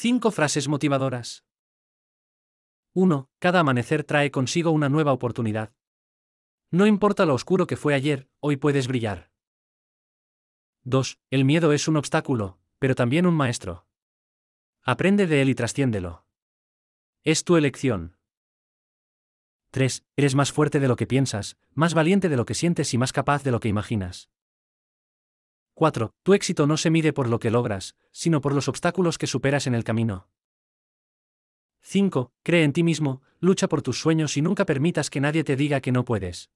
Cinco frases motivadoras. 1. Cada amanecer trae consigo una nueva oportunidad. No importa lo oscuro que fue ayer, hoy puedes brillar. 2. El miedo es un obstáculo, pero también un maestro. Aprende de él y trasciéndelo. Es tu elección. 3. Eres más fuerte de lo que piensas, más valiente de lo que sientes y más capaz de lo que imaginas. 4. Tu éxito no se mide por lo que logras, sino por los obstáculos que superas en el camino. 5. Cree en ti mismo, lucha por tus sueños y nunca permitas que nadie te diga que no puedes.